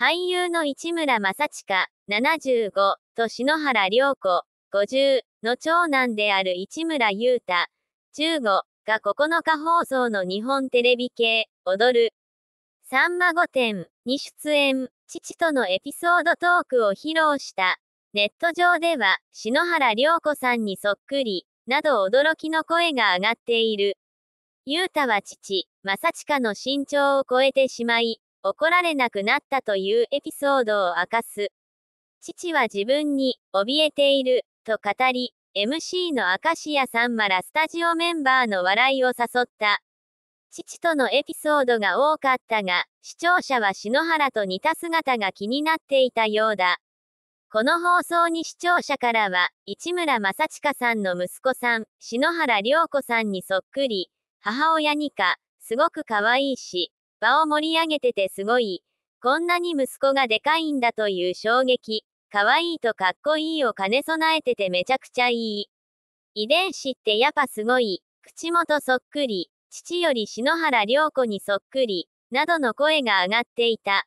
俳優の市村正親、75、と篠原涼子、50、の長男である市村優太、15、が9日放送の日本テレビ系、踊る。さんま御殿に出演、父とのエピソードトークを披露した。ネット上では、篠原涼子さんにそっくり、など驚きの声が上がっている。雄太は父、正親の身長を超えてしまい、怒られなくなったというエピソードを明かす。父は自分に怯えていると語り、MC の明石家さんまらスタジオメンバーの笑いを誘った。父とのエピソードが多かったが、視聴者は篠原と似た姿が気になっていたようだ。この放送に視聴者からは、市村正親さんの息子さん、篠原涼子さんにそっくり、母親にか、すごく可愛いし、場を盛り上げててすごい。こんなに息子がでかいんだという衝撃。かわいいとかっこいいを兼ね備えててめちゃくちゃいい。遺伝子ってやっぱすごい。口元そっくり。父より篠原涼子にそっくり。などの声が上がっていた。